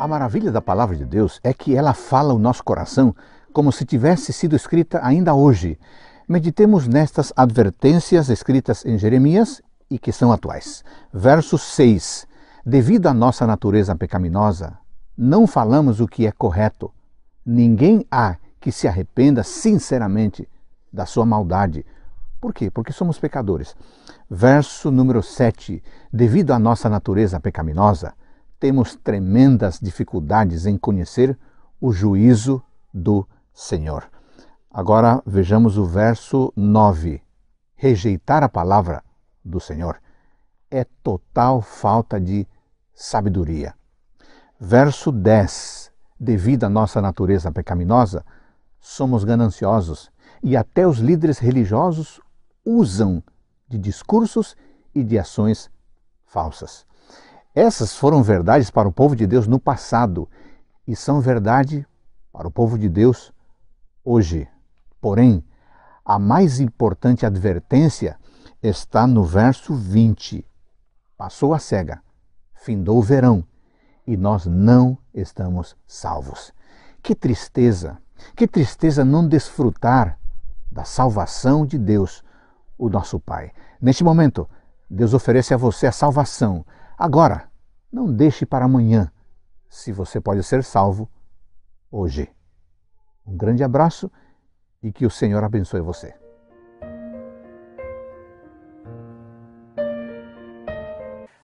A maravilha da palavra de Deus é que ela fala o nosso coração como se tivesse sido escrita ainda hoje. Meditemos nestas advertências escritas em Jeremias e que são atuais. Verso 6. Devido à nossa natureza pecaminosa, não falamos o que é correto. Ninguém há que se arrependa sinceramente da sua maldade. Por quê? Porque somos pecadores. Verso número 7. Devido à nossa natureza pecaminosa, temos tremendas dificuldades em conhecer o juízo do Senhor. Agora vejamos o verso 9. Rejeitar a palavra do Senhor é total falta de sabedoria. Verso 10. Devido à nossa natureza pecaminosa, somos gananciosos e até os líderes religiosos usam de discursos e de ações falsas. Essas foram verdades para o povo de Deus no passado e são verdade para o povo de Deus hoje. Porém, a mais importante advertência está no verso 20. Passou a cega, findou o verão e nós não estamos salvos. Que tristeza, que tristeza não desfrutar da salvação de Deus, o nosso Pai. Neste momento, Deus oferece a você a salvação, agora. Não deixe para amanhã, se você pode ser salvo hoje. Um grande abraço e que o Senhor abençoe você.